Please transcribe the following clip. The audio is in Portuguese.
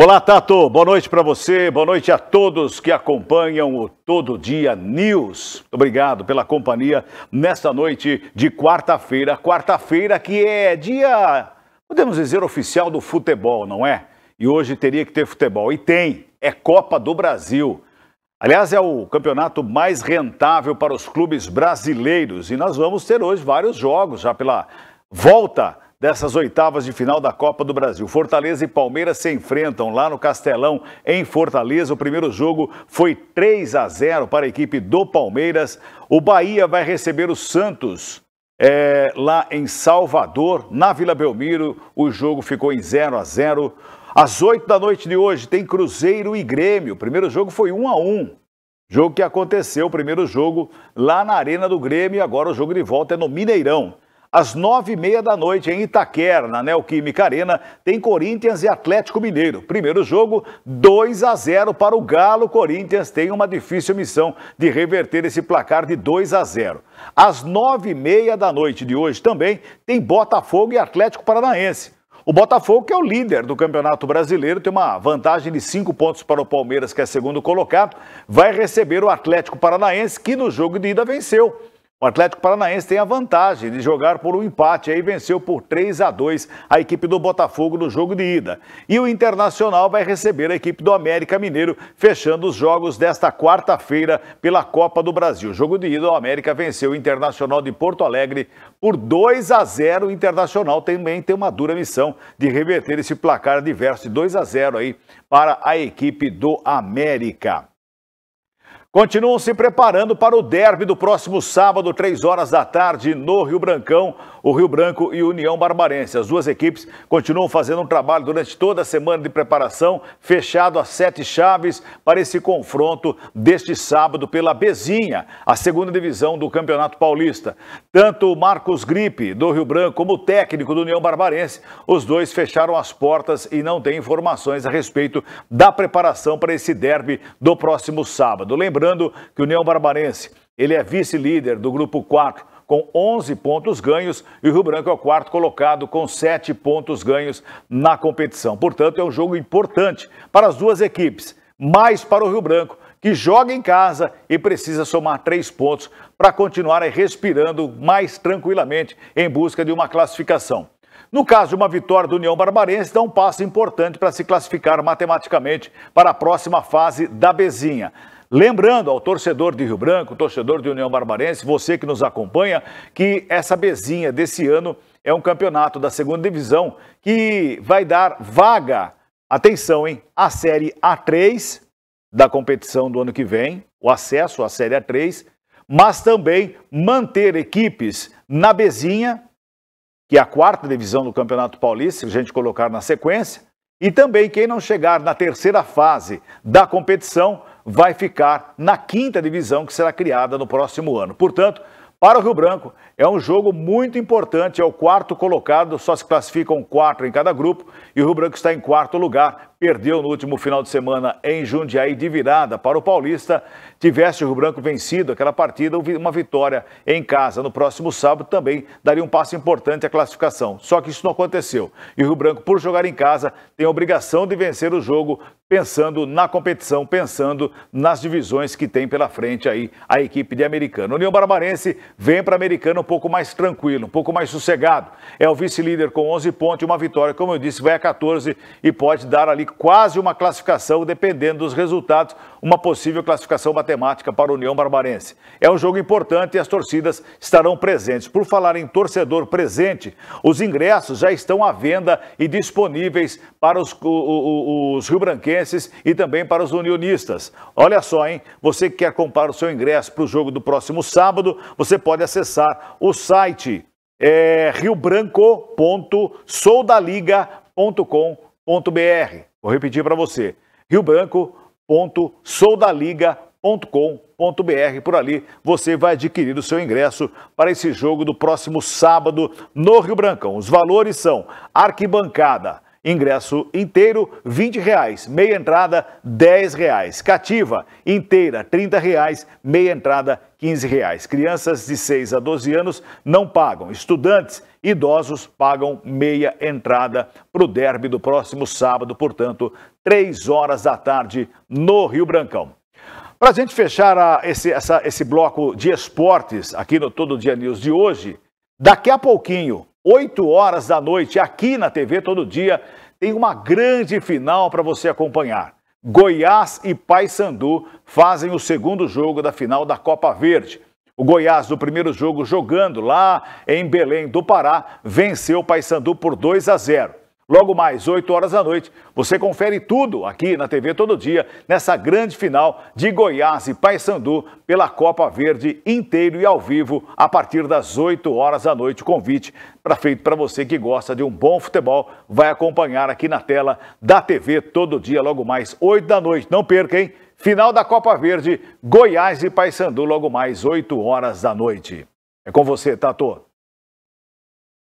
Olá, Tato. Boa noite para você. Boa noite a todos que acompanham o Todo Dia News. Obrigado pela companhia nesta noite de quarta-feira. Quarta-feira que é dia, podemos dizer, oficial do futebol, não é? E hoje teria que ter futebol. E tem. É Copa do Brasil. Aliás, é o campeonato mais rentável para os clubes brasileiros. E nós vamos ter hoje vários jogos já pela volta dessas oitavas de final da Copa do Brasil. Fortaleza e Palmeiras se enfrentam lá no Castelão, em Fortaleza. O primeiro jogo foi 3 a 0 para a equipe do Palmeiras. O Bahia vai receber o Santos é, lá em Salvador, na Vila Belmiro. O jogo ficou em 0 a 0 Às 8 da noite de hoje tem Cruzeiro e Grêmio. O primeiro jogo foi 1 a 1 Jogo que aconteceu, o primeiro jogo lá na Arena do Grêmio, agora o jogo de volta é no Mineirão. Às nove e meia da noite, em Itaquera, na Neoquímica né, Arena, tem Corinthians e Atlético Mineiro. Primeiro jogo, 2 a 0 para o Galo. Corinthians tem uma difícil missão de reverter esse placar de 2 a 0. Às nove e meia da noite de hoje também, tem Botafogo e Atlético Paranaense. O Botafogo, que é o líder do Campeonato Brasileiro, tem uma vantagem de cinco pontos para o Palmeiras, que é segundo colocado, vai receber o Atlético Paranaense, que no jogo de ida venceu. O Atlético Paranaense tem a vantagem de jogar por um empate aí venceu por 3 a 2 a equipe do Botafogo no jogo de ida. E o Internacional vai receber a equipe do América Mineiro, fechando os jogos desta quarta-feira pela Copa do Brasil. Jogo de ida, o América venceu o Internacional de Porto Alegre por 2 a 0. O Internacional também tem uma dura missão de reverter esse placar adverso de 2 a 0 aí para a equipe do América. Continuam se preparando para o derby do próximo sábado, 3 horas da tarde, no Rio Brancão, o Rio Branco e União Barbarense. As duas equipes continuam fazendo um trabalho durante toda a semana de preparação, fechado a sete chaves para esse confronto deste sábado pela Bezinha, a segunda divisão do Campeonato Paulista. Tanto o Marcos Gripe, do Rio Branco, como o técnico do União Barbarense, os dois fecharam as portas e não têm informações a respeito da preparação para esse derby do próximo sábado. Lembrando Lembrando que o União Barbarense, ele é vice-líder do grupo 4 com 11 pontos ganhos e o Rio Branco é o quarto colocado com 7 pontos ganhos na competição. Portanto, é um jogo importante para as duas equipes, mais para o Rio Branco, que joga em casa e precisa somar três pontos para continuar respirando mais tranquilamente em busca de uma classificação. No caso de uma vitória do União Barbarense, dá um passo importante para se classificar matematicamente para a próxima fase da Bezinha. Lembrando ao torcedor de Rio Branco, torcedor de União Barbarense, você que nos acompanha, que essa bezinha desse ano é um campeonato da segunda divisão que vai dar vaga, atenção, hein, à Série A3 da competição do ano que vem, o acesso à Série A3, mas também manter equipes na bezinha, que é a quarta divisão do Campeonato Paulista, se a gente colocar na sequência, e também quem não chegar na terceira fase da competição vai ficar na quinta divisão que será criada no próximo ano. Portanto, para o Rio Branco, é um jogo muito importante, é o quarto colocado, só se classificam quatro em cada grupo e o Rio Branco está em quarto lugar, perdeu no último final de semana em Jundiaí de virada para o Paulista. Tivesse o Rio Branco vencido aquela partida, uma vitória em casa no próximo sábado também daria um passo importante à classificação. Só que isso não aconteceu. E o Rio Branco, por jogar em casa, tem a obrigação de vencer o jogo pensando na competição, pensando nas divisões que tem pela frente aí a equipe de Americano. O União Barbarense vem para Americano um pouco mais tranquilo, um pouco mais sossegado. É o vice-líder com 11 pontos e uma vitória, como eu disse, vai a 14 e pode dar ali quase uma classificação, dependendo dos resultados, uma possível classificação matemática para a União Barbarense. É um jogo importante e as torcidas estarão presentes. Por falar em torcedor presente, os ingressos já estão à venda e disponíveis para os, os, rio-branquenses e também para os unionistas. Olha só, hein? Você que quer comprar o seu ingresso para o jogo do próximo sábado, você pode acessar o site é Vou repetir para você: riobranco.soldaliga.com.br. Por ali você vai adquirir o seu ingresso para esse jogo do próximo sábado no Rio Brancão. Os valores são arquibancada Ingresso inteiro, 20 reais. Meia entrada, 10 reais. Cativa, inteira, 30 reais. Meia entrada, 15 reais. Crianças de 6 a 12 anos não pagam. Estudantes, idosos pagam meia entrada para o derby do próximo sábado, portanto, 3 horas da tarde no Rio Brancão. Para a gente fechar a, esse, essa, esse bloco de esportes aqui no Todo Dia News de hoje, daqui a pouquinho, 8 horas da noite, aqui na TV todo dia, tem uma grande final para você acompanhar. Goiás e Paysandu fazem o segundo jogo da final da Copa Verde. O Goiás, no primeiro jogo, jogando lá em Belém do Pará, venceu o Paysandu por 2 a 0. Logo mais, 8 horas da noite, você confere tudo aqui na TV Todo Dia, nessa grande final de Goiás e Paysandu pela Copa Verde inteiro e ao vivo, a partir das 8 horas da noite. O convite para feito para você que gosta de um bom futebol, vai acompanhar aqui na tela da TV Todo Dia, logo mais, 8 da noite. Não perca, hein? Final da Copa Verde, Goiás e Paysandu, logo mais, 8 horas da noite. É com você, Tato.